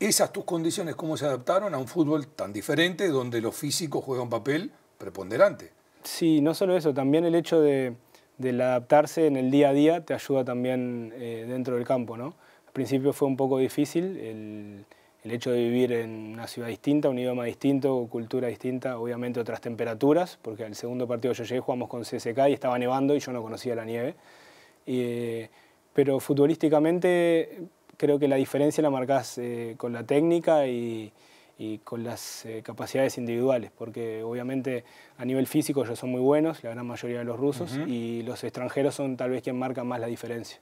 esas tus condiciones, cómo se adaptaron a un fútbol tan diferente donde lo físico juega un papel preponderante. Sí, no solo eso, también el hecho de, adaptarse en el día a día te ayuda también eh, dentro del campo, ¿no? Al principio fue un poco difícil el, hecho de vivir en una ciudad distinta, un idioma distinto, cultura distinta, obviamente otras temperaturas, porque el segundo partido yo llegué jugamos con CSK y estaba nevando y yo no conocía la nieve. Eh, pero futbolísticamente creo que la diferencia la marcas eh, con la técnica y, con las eh, capacidades individuales, porque obviamente a nivel físico ellos son muy buenos, la gran mayoría de los rusos, y los extranjeros son tal vez quien marca más la diferencia.